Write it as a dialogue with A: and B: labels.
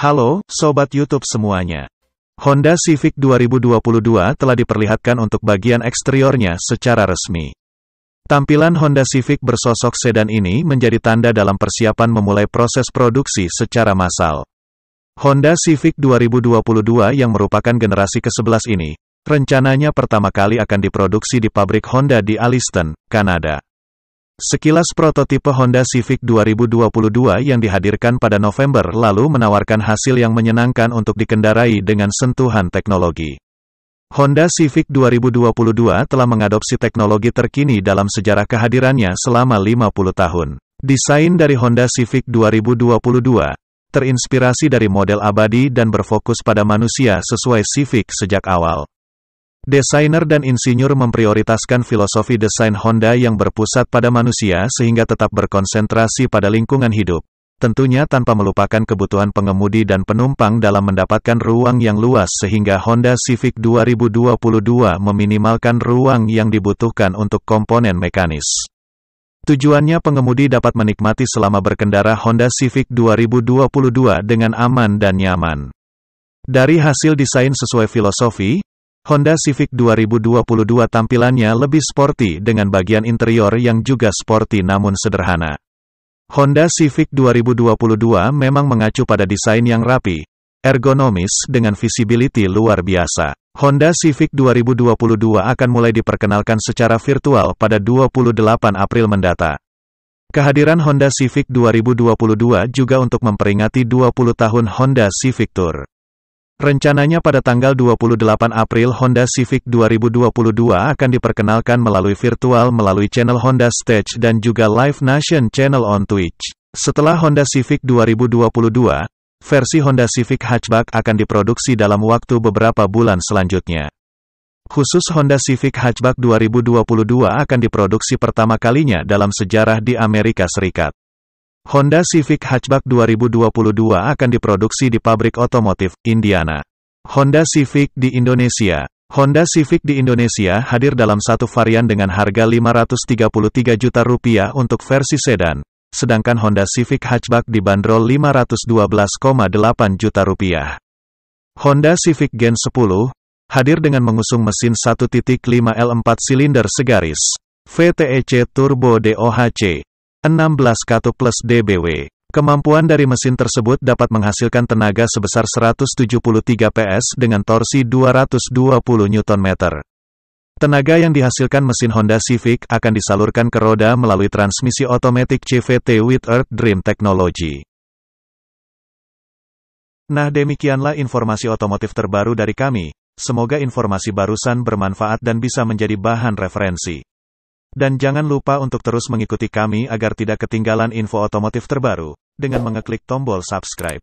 A: Halo, Sobat YouTube semuanya. Honda Civic 2022 telah diperlihatkan untuk bagian eksteriornya secara resmi. Tampilan Honda Civic bersosok sedan ini menjadi tanda dalam persiapan memulai proses produksi secara massal. Honda Civic 2022 yang merupakan generasi ke-11 ini, rencananya pertama kali akan diproduksi di pabrik Honda di Alliston, Kanada. Sekilas prototipe Honda Civic 2022 yang dihadirkan pada November lalu menawarkan hasil yang menyenangkan untuk dikendarai dengan sentuhan teknologi. Honda Civic 2022 telah mengadopsi teknologi terkini dalam sejarah kehadirannya selama 50 tahun. Desain dari Honda Civic 2022 terinspirasi dari model abadi dan berfokus pada manusia sesuai Civic sejak awal. Desainer dan insinyur memprioritaskan filosofi desain Honda yang berpusat pada manusia sehingga tetap berkonsentrasi pada lingkungan hidup, tentunya tanpa melupakan kebutuhan pengemudi dan penumpang dalam mendapatkan ruang yang luas sehingga Honda Civic 2022 meminimalkan ruang yang dibutuhkan untuk komponen mekanis. Tujuannya pengemudi dapat menikmati selama berkendara Honda Civic 2022 dengan aman dan nyaman. Dari hasil desain sesuai filosofi, Honda Civic 2022 tampilannya lebih sporty dengan bagian interior yang juga sporty namun sederhana. Honda Civic 2022 memang mengacu pada desain yang rapi, ergonomis dengan visibility luar biasa. Honda Civic 2022 akan mulai diperkenalkan secara virtual pada 28 April mendatang. Kehadiran Honda Civic 2022 juga untuk memperingati 20 tahun Honda Civic Tour. Rencananya pada tanggal 28 April Honda Civic 2022 akan diperkenalkan melalui virtual melalui channel Honda Stage dan juga Live Nation channel on Twitch. Setelah Honda Civic 2022, versi Honda Civic Hatchback akan diproduksi dalam waktu beberapa bulan selanjutnya. Khusus Honda Civic Hatchback 2022 akan diproduksi pertama kalinya dalam sejarah di Amerika Serikat. Honda Civic Hatchback 2022 akan diproduksi di pabrik otomotif, Indiana. Honda Civic di Indonesia Honda Civic di Indonesia hadir dalam satu varian dengan harga 533 juta rupiah untuk versi sedan, sedangkan Honda Civic Hatchback dibanderol 512,8 juta rupiah. Honda Civic Gen 10 hadir dengan mengusung mesin 1.5 L4 silinder segaris VTEC turbo DOHC 16 katu plus DBW. Kemampuan dari mesin tersebut dapat menghasilkan tenaga sebesar 173 PS dengan torsi 220 Nm. Tenaga yang dihasilkan mesin Honda Civic akan disalurkan ke roda melalui transmisi otomatik CVT with Earth Dream Technology. Nah demikianlah informasi otomotif terbaru dari kami, semoga informasi barusan bermanfaat dan bisa menjadi bahan referensi. Dan jangan lupa untuk terus mengikuti kami agar tidak ketinggalan info otomotif terbaru, dengan mengeklik tombol subscribe.